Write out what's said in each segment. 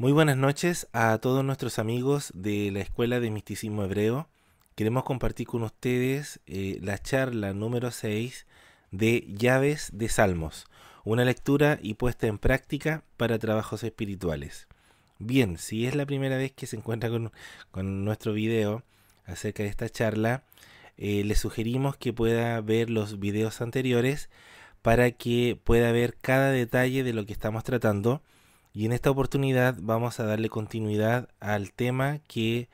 Muy buenas noches a todos nuestros amigos de la Escuela de Misticismo Hebreo. Queremos compartir con ustedes eh, la charla número 6 de Llaves de Salmos, una lectura y puesta en práctica para trabajos espirituales. Bien, si es la primera vez que se encuentra con, nuestro video acerca de esta charla, eh, les sugerimos que pueda ver los videos anteriores para que pueda ver cada detalle de lo que estamos tratando y en esta oportunidad vamos a darle continuidad al tema que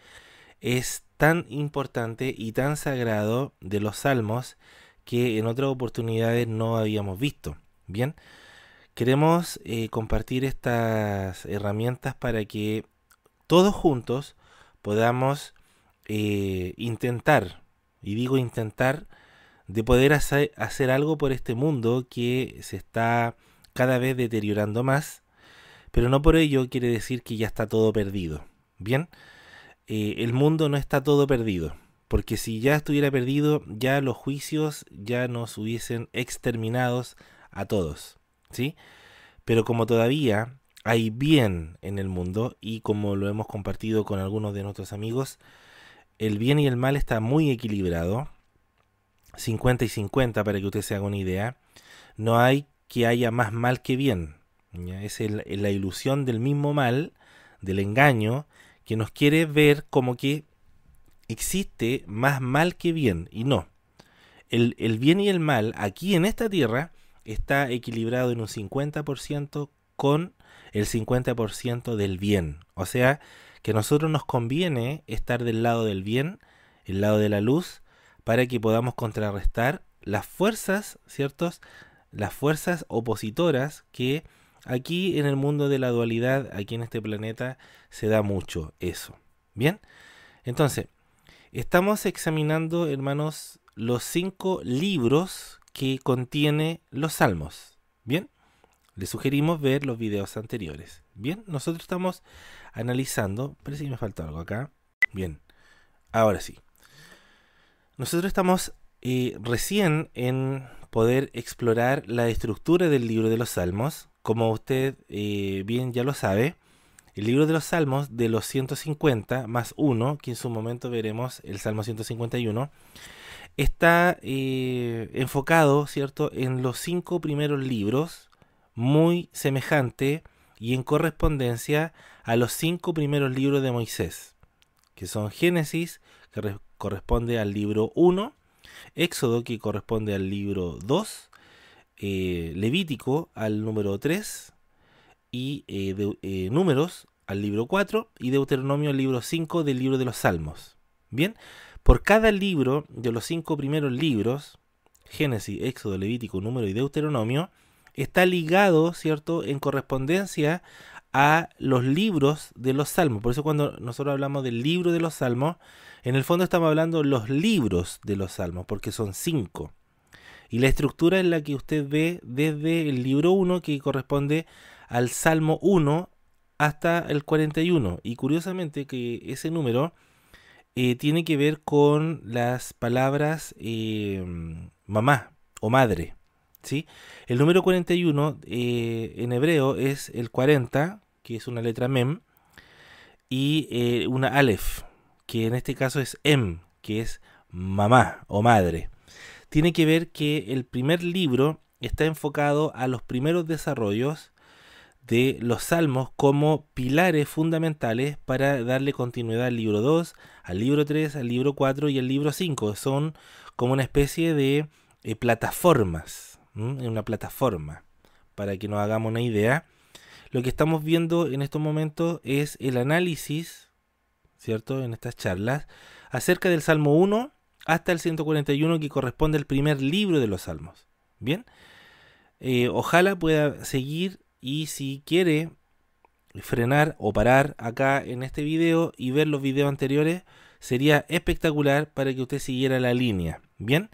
es tan importante y tan sagrado de los salmos que en otras oportunidades no habíamos visto. Bien, queremos eh, compartir estas herramientas para que todos juntos podamos eh, intentar, y digo intentar, de poder hacer algo por este mundo que se está cada vez deteriorando más pero no por ello quiere decir que ya está todo perdido. Bien, eh, el mundo no está todo perdido, porque si ya estuviera perdido, ya los juicios ya nos hubiesen exterminados a todos, ¿sí? Pero como todavía hay bien en el mundo y como lo hemos compartido con algunos de nuestros amigos, el bien y el mal está muy equilibrado, 50 y 50 para que usted se haga una idea. No hay que haya más mal que bien, es la ilusión del mismo mal, del engaño, que nos quiere ver como que existe más mal que bien, y no. El, bien y el mal aquí en esta tierra está equilibrado en un 50% con el 50% del bien. O sea, que a nosotros nos conviene estar del lado del bien, el lado de la luz, para que podamos contrarrestar las fuerzas, ¿ciertos? Las fuerzas opositoras que Aquí en el mundo de la dualidad, aquí en este planeta, se da mucho eso. Bien, entonces, estamos examinando, hermanos, los cinco libros que contiene los salmos. Bien, les sugerimos ver los videos anteriores. Bien, nosotros estamos analizando, parece que me falta algo acá. Bien, ahora sí. Nosotros estamos eh, recién en poder explorar la estructura del libro de los salmos como usted eh, bien ya lo sabe, el libro de los Salmos de los 150 más 1, que en su momento veremos el Salmo 151, está eh, enfocado, ¿cierto?, en los cinco primeros libros, muy semejante y en correspondencia a los cinco primeros libros de Moisés, que son Génesis, que corresponde al libro 1, Éxodo, que corresponde al libro 2, eh, Levítico al número 3 y eh, eh, Números al libro 4 y Deuteronomio al libro 5 del libro de los Salmos. Bien, por cada libro de los cinco primeros libros, Génesis, Éxodo, Levítico, Número y Deuteronomio, está ligado, ¿cierto?, en correspondencia a los libros de los salmos. Por eso cuando nosotros hablamos del libro de los salmos, en el fondo estamos hablando los libros de los salmos, porque son cinco. Y la estructura es la que usted ve desde el libro 1 que corresponde al Salmo 1 hasta el 41. Y curiosamente que ese número eh, tiene que ver con las palabras em, mamá o madre. ¿sí? El número 41 eh, en hebreo es el 40, que es una letra mem, y eh, una aleph, que en este caso es em, que es mamá o madre tiene que ver que el primer libro está enfocado a los primeros desarrollos de los salmos como pilares fundamentales para darle continuidad al libro 2, al libro 3, al libro 4 y al libro 5. Son como una especie de eh, plataformas, una plataforma, para que nos hagamos una idea. Lo que estamos viendo en estos momentos es el análisis, ¿cierto? En estas charlas, acerca del Salmo 1, hasta el 141 que corresponde al primer libro de los Salmos. Bien, eh, ojalá pueda seguir y si quiere frenar o parar acá en este video y ver los videos anteriores, sería espectacular para que usted siguiera la línea. Bien,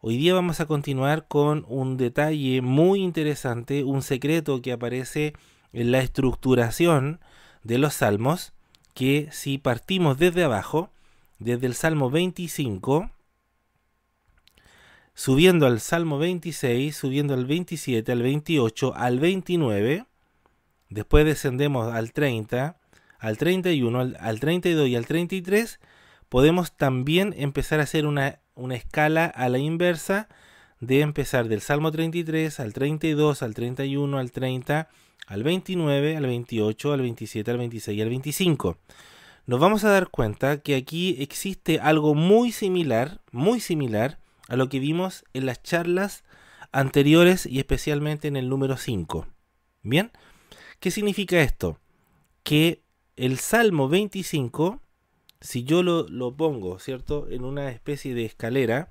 hoy día vamos a continuar con un detalle muy interesante, un secreto que aparece en la estructuración de los salmos, que si partimos desde abajo, desde el Salmo 25, subiendo al Salmo 26, subiendo al 27, al 28, al 29, después descendemos al 30, al 31, al, 32 y al 33, podemos también empezar a hacer una, una escala a la inversa de empezar del Salmo 33 al 32, al 31, al 30, al 29, al 28, al 27, al 26 y al 25 nos vamos a dar cuenta que aquí existe algo muy similar, muy similar a lo que vimos en las charlas anteriores y especialmente en el número 5. ¿Bien? ¿Qué significa esto? Que el Salmo 25, si yo lo, lo pongo, ¿cierto?, en una especie de escalera,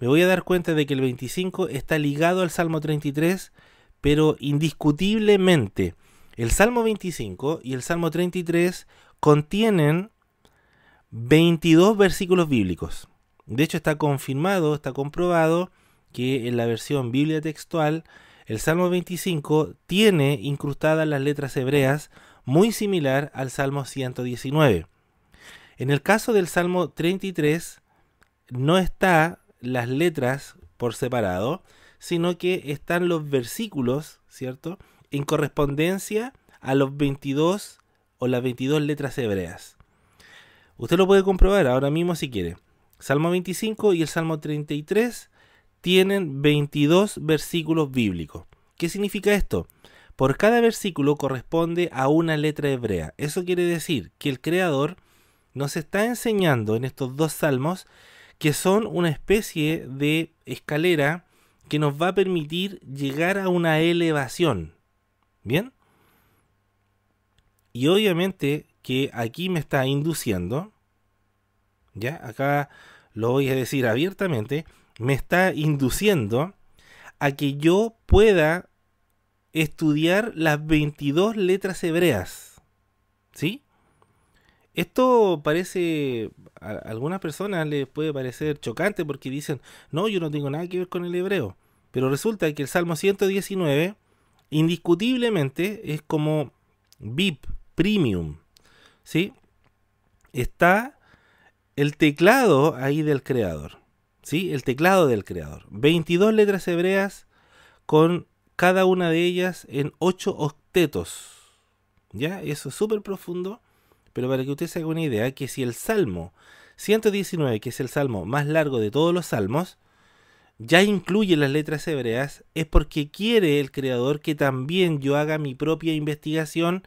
me voy a dar cuenta de que el 25 está ligado al Salmo 33, pero indiscutiblemente el Salmo 25 y el Salmo 33 contienen 22 versículos bíblicos. De hecho, está confirmado, está comprobado que en la versión Biblia textual, el Salmo 25 tiene incrustadas las letras hebreas muy similar al Salmo 119. En el caso del Salmo 33, no está las letras por separado, sino que están los versículos, ¿cierto? En correspondencia a los 22 o las 22 letras hebreas. Usted lo puede comprobar ahora mismo si quiere. Salmo 25 y el Salmo 33 tienen 22 versículos bíblicos. ¿Qué significa esto? Por cada versículo corresponde a una letra hebrea. Eso quiere decir que el Creador nos está enseñando en estos dos salmos que son una especie de escalera que nos va a permitir llegar a una elevación. ¿Bien? Y obviamente que aquí me está induciendo, ya acá lo voy a decir abiertamente, me está induciendo a que yo pueda estudiar las 22 letras hebreas. ¿Sí? Esto parece, a algunas personas les puede parecer chocante porque dicen, no, yo no tengo nada que ver con el hebreo. Pero resulta que el Salmo 119, indiscutiblemente, es como VIP premium. ¿Sí? Está el teclado ahí del creador. ¿Sí? El teclado del creador. 22 letras hebreas con cada una de ellas en 8 octetos. ¿Ya? Eso es súper profundo. Pero para que usted se haga una idea, que si el Salmo 119, que es el salmo más largo de todos los salmos, ya incluye las letras hebreas, es porque quiere el creador que también yo haga mi propia investigación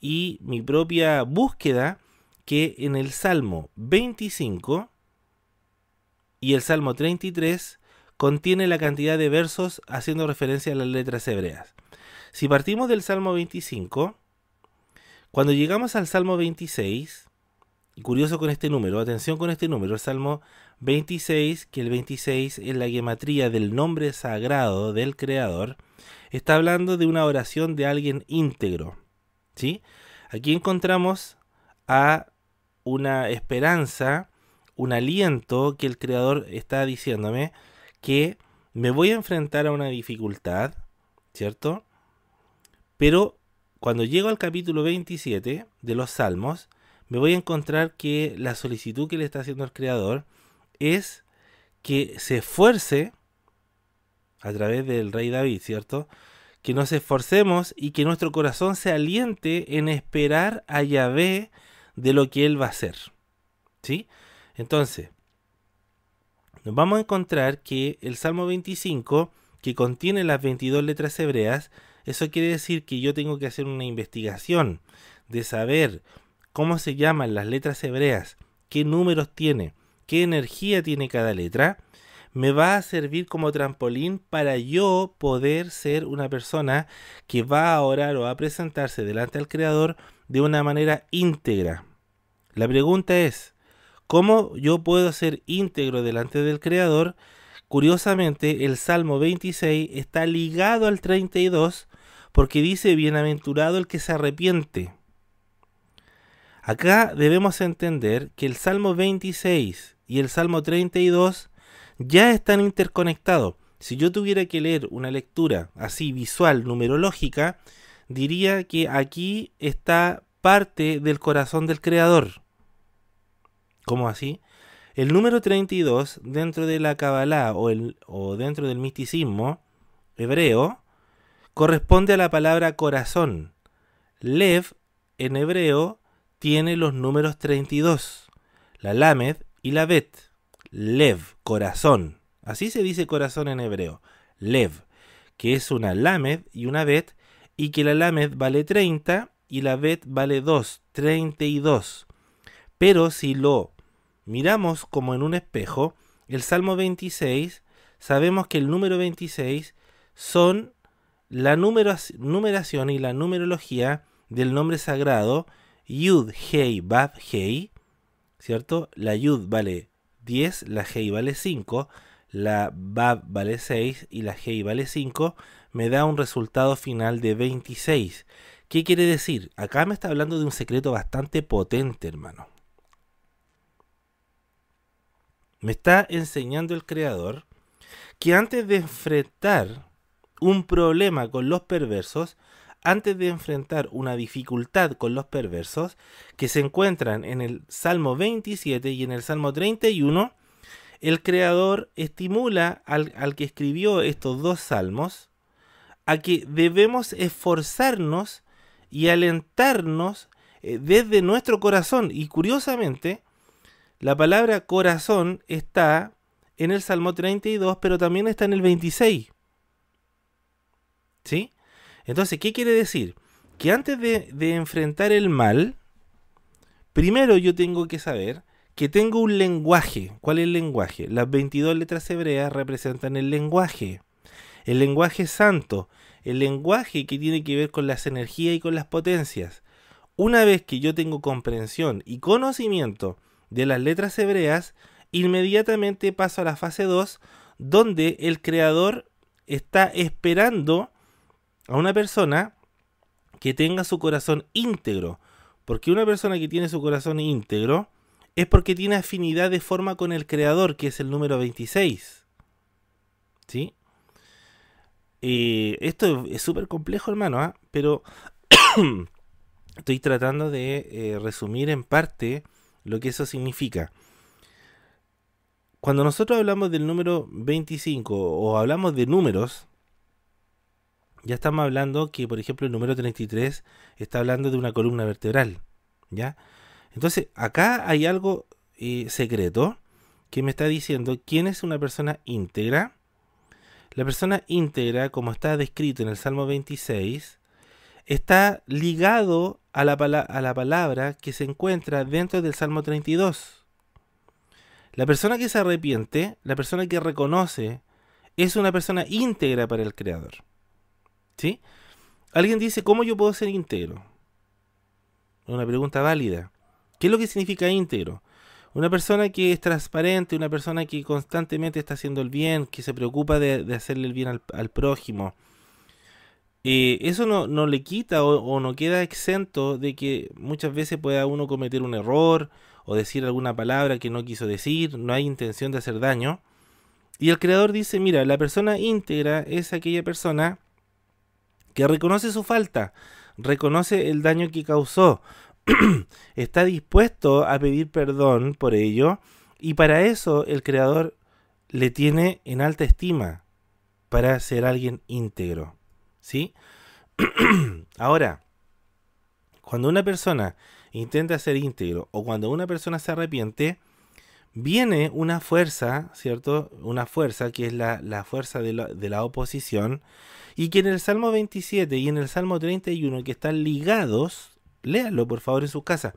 y mi propia búsqueda que en el Salmo 25 y el Salmo 33 contiene la cantidad de versos haciendo referencia a las letras hebreas. Si partimos del Salmo 25, cuando llegamos al Salmo 26, y curioso con este número, atención con este número, el Salmo 26, que el 26 es la gematría del nombre sagrado del Creador, está hablando de una oración de alguien íntegro. Aquí encontramos a una esperanza, un aliento que el creador está diciéndome que me voy a enfrentar a una dificultad, ¿cierto? Pero cuando llego al capítulo 27 de los Salmos, me voy a encontrar que la solicitud que le está haciendo el creador es que se esfuerce a través del rey David, ¿cierto? que nos esforcemos y que nuestro corazón se aliente en esperar a Yahvé de lo que Él va a hacer. ¿Sí? Entonces, nos vamos a encontrar que el Salmo 25, que contiene las 22 letras hebreas, eso quiere decir que yo tengo que hacer una investigación de saber cómo se llaman las letras hebreas, qué números tiene, qué energía tiene cada letra, me va a servir como trampolín para yo poder ser una persona que va a orar o a presentarse delante del Creador de una manera íntegra. La pregunta es, ¿cómo yo puedo ser íntegro delante del Creador? Curiosamente, el Salmo 26 está ligado al 32 porque dice, bienaventurado el que se arrepiente. Acá debemos entender que el Salmo 26 y el Salmo 32 ya están interconectados. Si yo tuviera que leer una lectura así visual, numerológica, diría que aquí está parte del corazón del creador. ¿Cómo así? El número 32 dentro de la Kabbalah o, dentro del misticismo hebreo corresponde a la palabra corazón. Lev en hebreo tiene los números 32, la Lamed y la Bet. Lev, corazón. Así se dice corazón en hebreo. Lev, que es una Lamed y una Bet, y que la Lamed vale 30 y la Bet vale 2, 32. Pero si lo miramos como en un espejo, el Salmo 26, sabemos que el número 26 son la numeración y la numerología del nombre sagrado Yud Hei Bab Hei, ¿cierto? La Yud vale 10, la G vale 5, la BAB vale 6 y la G vale 5, me da un resultado final de 26. ¿Qué quiere decir? Acá me está hablando de un secreto bastante potente, hermano. Me está enseñando el creador que antes de enfrentar un problema con los perversos, antes de enfrentar una dificultad con los perversos, que se encuentran en el Salmo 27 y en el Salmo 31, el Creador estimula al, que escribió estos dos salmos a que debemos esforzarnos y alentarnos eh, desde nuestro corazón. Y curiosamente, la palabra corazón está en el Salmo 32, pero también está en el 26. ¿Sí? Entonces, ¿qué quiere decir? Que antes de, enfrentar el mal, primero yo tengo que saber que tengo un lenguaje. ¿Cuál es el lenguaje? Las 22 letras hebreas representan el lenguaje. El lenguaje santo. El lenguaje que tiene que ver con las energías y con las potencias. Una vez que yo tengo comprensión y conocimiento de las letras hebreas, inmediatamente paso a la fase 2, donde el creador está esperando a una persona que tenga su corazón íntegro. Porque una persona que tiene su corazón íntegro es porque tiene afinidad de forma con el creador, que es el número 26. ¿Sí? Eh, esto es súper complejo, hermano, ¿ah? pero estoy tratando de eh, resumir en parte lo que eso significa. Cuando nosotros hablamos del número 25 o hablamos de números, ya estamos hablando que, por ejemplo, el número 33 está hablando de una columna vertebral, ¿ya? Entonces, acá hay algo eh, secreto que me está diciendo quién es una persona íntegra. La persona íntegra, como está descrito en el Salmo 26, está ligado a la, a la palabra que se encuentra dentro del Salmo 32. La persona que se arrepiente, la persona que reconoce, es una persona íntegra para el Creador. ¿Sí? Alguien dice, ¿cómo yo puedo ser íntegro? Una pregunta válida. ¿Qué es lo que significa íntegro? Una persona que es transparente, una persona que constantemente está haciendo el bien, que se preocupa de, hacerle el bien al, prójimo. Eh, eso no, le quita o, no queda exento de que muchas veces pueda uno cometer un error o decir alguna palabra que no quiso decir, no hay intención de hacer daño. Y el creador dice, mira, la persona íntegra es aquella persona que reconoce su falta, reconoce el daño que causó, está dispuesto a pedir perdón por ello y para eso el Creador le tiene en alta estima para ser alguien íntegro. ¿Sí? Ahora, cuando una persona intenta ser íntegro o cuando una persona se arrepiente, viene una fuerza, ¿cierto? Una fuerza que es la, fuerza de la, oposición y que en el Salmo 27 y en el Salmo 31 que están ligados, léanlo por favor en su casa.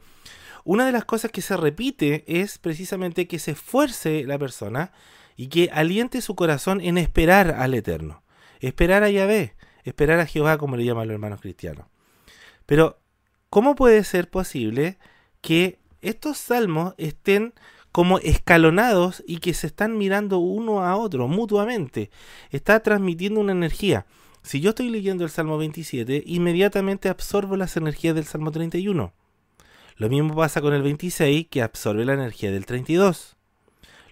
Una de las cosas que se repite es precisamente que se esfuerce la persona y que aliente su corazón en esperar al Eterno, esperar a Yahvé, esperar a Jehová como le llaman los hermanos cristianos. Pero, ¿cómo puede ser posible que estos salmos estén como escalonados y que se están mirando uno a otro mutuamente. Está transmitiendo una energía. Si yo estoy leyendo el Salmo 27, inmediatamente absorbo las energías del Salmo 31. Lo mismo pasa con el 26, que absorbe la energía del 32.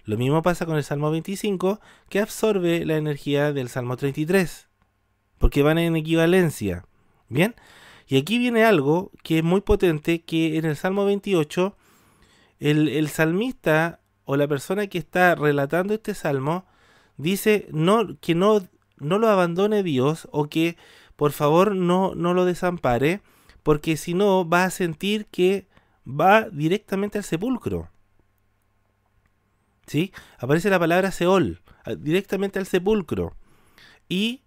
Lo mismo pasa con el Salmo 25, que absorbe la energía del Salmo 33. Porque van en equivalencia. Bien. Y aquí viene algo que es muy potente, que en el Salmo 28 el, salmista o la persona que está relatando este salmo dice que no, no lo abandone Dios o que por favor no, no lo desampare, porque si no va a sentir que va directamente al sepulcro. ¿Sí? Aparece la palabra Seol, directamente al sepulcro. Y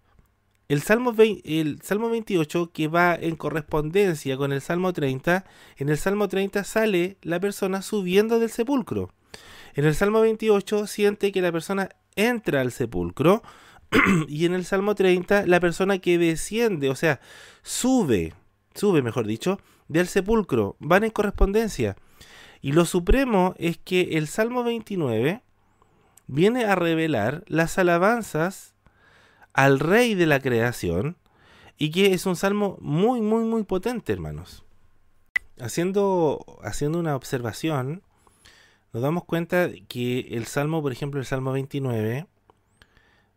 el Salmo, el Salmo 28, que va en correspondencia con el Salmo 30, en el Salmo 30 sale la persona subiendo del sepulcro. En el Salmo 28 siente que la persona entra al sepulcro y en el Salmo 30 la persona que desciende, o sea, sube, sube mejor dicho, del sepulcro, van en correspondencia. Y lo supremo es que el Salmo 29 viene a revelar las alabanzas al rey de la creación y que es un salmo muy, muy, muy potente, hermanos. Haciendo, haciendo una observación, nos damos cuenta que el salmo, por ejemplo, el salmo 29,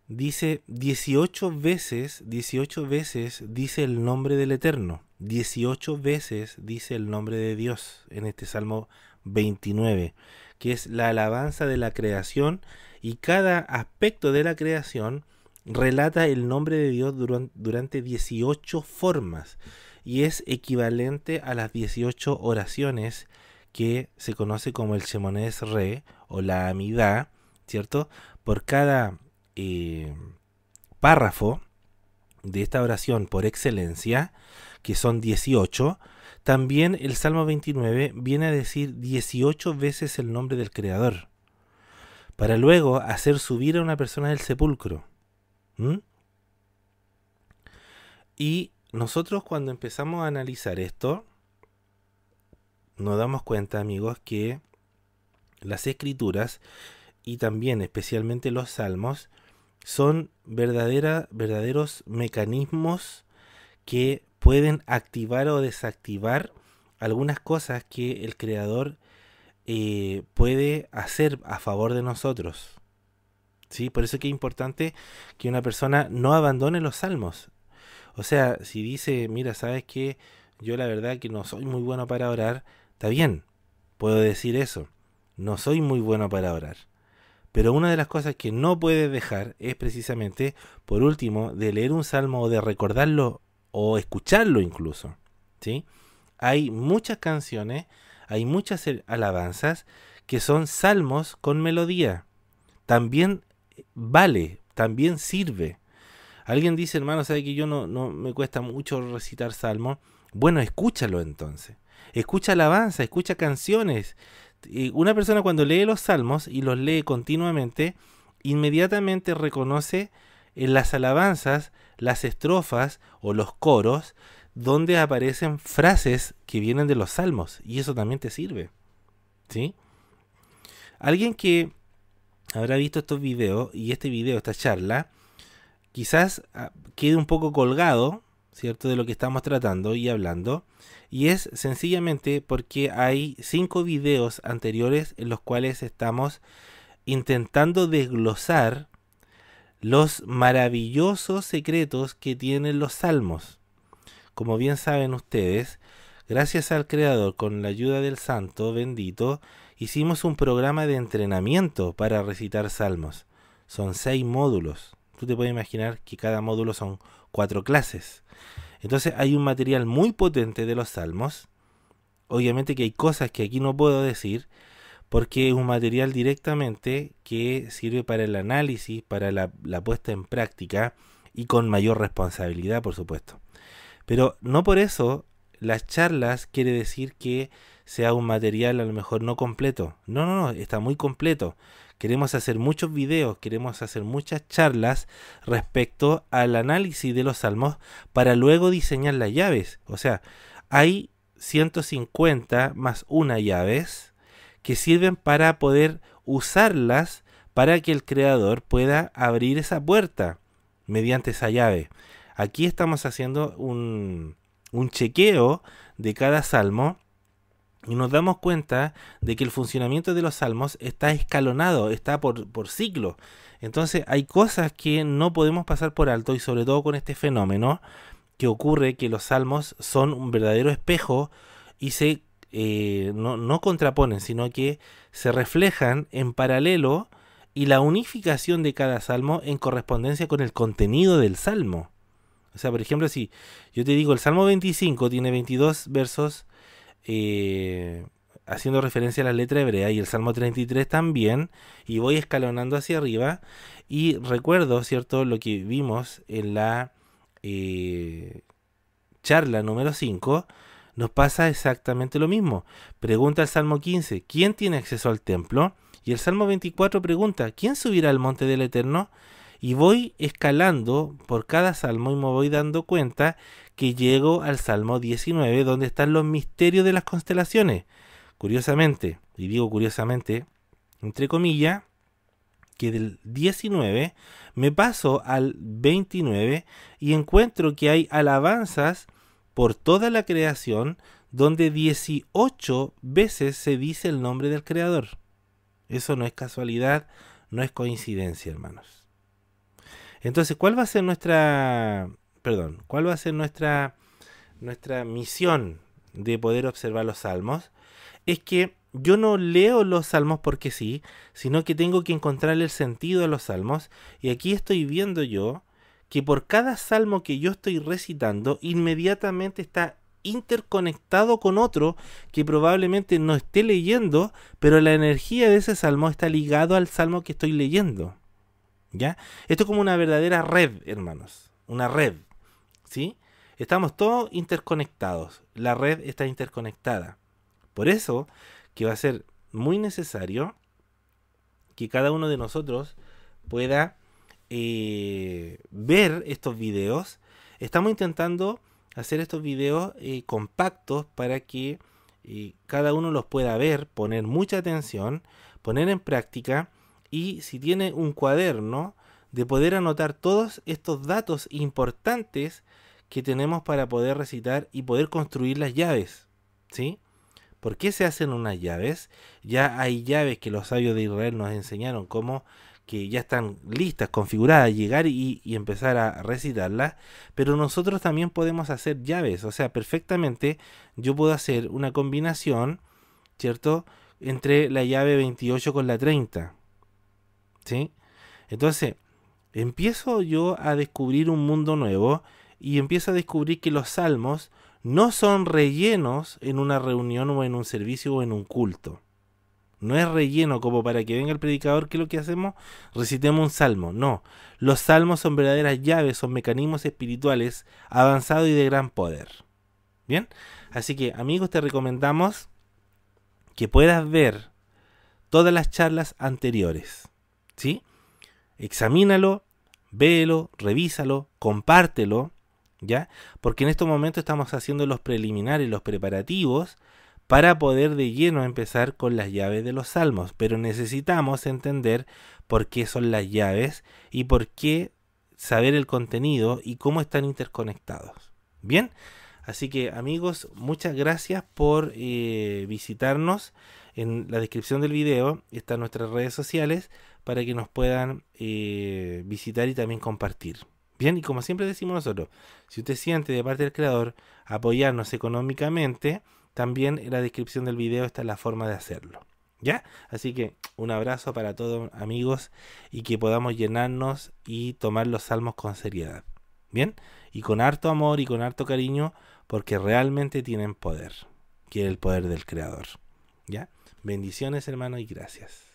dice 18 veces, 18 veces dice el nombre del Eterno. 18 veces dice el nombre de Dios en este Salmo 29, que es la alabanza de la creación y cada aspecto de la creación relata el nombre de Dios durante 18 formas y es equivalente a las 18 oraciones que se conoce como el Shemones Re o la Amidá, ¿cierto? Por cada eh, párrafo de esta oración por excelencia, que son 18, también el Salmo 29 viene a decir 18 veces el nombre del Creador, para luego hacer subir a una persona del sepulcro. ¿Mm? Y nosotros cuando empezamos a analizar esto, nos damos cuenta, amigos, que las escrituras y también especialmente los salmos son verdaderos mecanismos que pueden activar o desactivar algunas cosas que el creador eh, puede hacer a favor de nosotros. Por eso que es importante que una persona no abandone los salmos. O sea, si dice, mira, sabes que yo la verdad que no soy muy bueno para orar, está bien, puedo decir eso, no soy muy bueno para orar. Pero una de las cosas que no puedes dejar es precisamente, por último, de leer un salmo o de recordarlo o escucharlo incluso. ¿sí? Hay muchas canciones, hay muchas alabanzas que son salmos con melodía. También vale, también sirve. Alguien dice, hermano, sabe que yo no, no me cuesta mucho recitar salmos. Bueno, escúchalo entonces. Escucha alabanza, escucha canciones. Una persona cuando lee los salmos y los lee continuamente, inmediatamente reconoce en eh, las alabanzas, las estrofas o los coros donde aparecen frases que vienen de los salmos y eso también te sirve. ¿Sí? Alguien que habrá visto estos videos y este video, esta charla, quizás ah, quede un poco colgado, ¿cierto?, de lo que estamos tratando y hablando. Y es sencillamente porque hay cinco videos anteriores en los cuales estamos intentando desglosar los maravillosos secretos que tienen los salmos. Como bien saben ustedes, gracias al Creador, con la ayuda del Santo bendito, hicimos un programa de entrenamiento para recitar salmos. Son seis módulos. Tú te puedes imaginar que cada módulo son cuatro clases. Entonces hay un material muy potente de los salmos. Obviamente que hay cosas que aquí no puedo decir porque es un material directamente que sirve para el análisis, para la, puesta en práctica y con mayor responsabilidad, por supuesto. Pero no por eso las charlas quiere decir que sea un material a lo mejor no completo. No, no, no, está muy completo. Queremos hacer muchos videos, queremos hacer muchas charlas respecto al análisis de los salmos para luego diseñar las llaves. O sea, hay 150 más una llaves que sirven para poder usarlas para que el creador pueda abrir esa puerta mediante esa llave. Aquí estamos haciendo un, un chequeo de cada salmo y nos damos cuenta de que el funcionamiento de los salmos está escalonado, está por, por ciclo. Entonces hay cosas que no podemos pasar por alto y sobre todo con este fenómeno que ocurre que los salmos son un verdadero espejo y se eh, no, no contraponen, sino que se reflejan en paralelo y la unificación de cada salmo en correspondencia con el contenido del salmo. O sea, por ejemplo, si yo te digo el Salmo 25 tiene 22 versos eh, haciendo referencia a la letra hebrea y el Salmo 33 también, y voy escalonando hacia arriba y recuerdo, ¿cierto?, lo que vimos en la eh, charla número 5, nos pasa exactamente lo mismo. Pregunta el Salmo 15, ¿quién tiene acceso al templo? Y el Salmo 24 pregunta, ¿quién subirá al monte del Eterno? Y voy escalando por cada salmo y me voy dando cuenta que llego al Salmo 19, donde están los misterios de las constelaciones. Curiosamente, y digo curiosamente, entre comillas, que del 19 me paso al 29 y encuentro que hay alabanzas por toda la creación donde 18 veces se dice el nombre del creador. Eso no es casualidad, no es coincidencia, hermanos. Entonces, ¿cuál va a ser nuestra perdón, cuál va a ser nuestra, nuestra misión de poder observar los salmos, es que yo no leo los salmos porque sí, sino que tengo que encontrarle el sentido a los salmos. Y aquí estoy viendo yo que por cada salmo que yo estoy recitando, inmediatamente está interconectado con otro que probablemente no esté leyendo, pero la energía de ese salmo está ligado al salmo que estoy leyendo. ¿Ya? Esto es como una verdadera red, hermanos, una red. Si Estamos todos interconectados, la red está interconectada. Por eso que va a ser muy necesario que cada uno de nosotros pueda eh, ver estos videos. Estamos intentando hacer estos videos eh, compactos para que eh, cada uno los pueda ver, poner mucha atención, poner en práctica y si tiene un cuaderno, de poder anotar todos estos datos importantes que tenemos para poder recitar y poder construir las llaves. ¿Sí? ¿Por qué se hacen unas llaves? Ya hay llaves que los sabios de Israel nos enseñaron cómo que ya están listas, configuradas, llegar y, y, empezar a recitarlas, pero nosotros también podemos hacer llaves, o sea, perfectamente yo puedo hacer una combinación, ¿cierto?, entre la llave 28 con la 30, ¿sí? Entonces, empiezo yo a descubrir un mundo nuevo y empieza a descubrir que los salmos no son rellenos en una reunión o en un servicio o en un culto. No es relleno como para que venga el predicador que lo que hacemos recitemos un salmo. No, los salmos son verdaderas llaves, son mecanismos espirituales avanzados y de gran poder. Bien, así que amigos te recomendamos que puedas ver todas las charlas anteriores. ¿Sí? Examínalo, véelo, revísalo, compártelo ¿ya? Porque en este momentos estamos haciendo los preliminares, los preparativos, para poder de lleno empezar con las llaves de los salmos. Pero necesitamos entender por qué son las llaves y por qué saber el contenido y cómo están interconectados. Bien, así que amigos, muchas gracias por eh, visitarnos. En la descripción del video están nuestras redes sociales para que nos puedan eh, visitar y también compartir. Bien, y como siempre decimos nosotros, si usted siente de parte del creador apoyarnos económicamente, también en la descripción del video está la forma de hacerlo. ¿Ya? Así que un abrazo para todos amigos y que podamos llenarnos y tomar los salmos con seriedad. ¿Bien? Y con harto amor y con harto cariño porque realmente tienen poder, Quiere el poder del Creador. ¿Ya? Bendiciones hermano y gracias.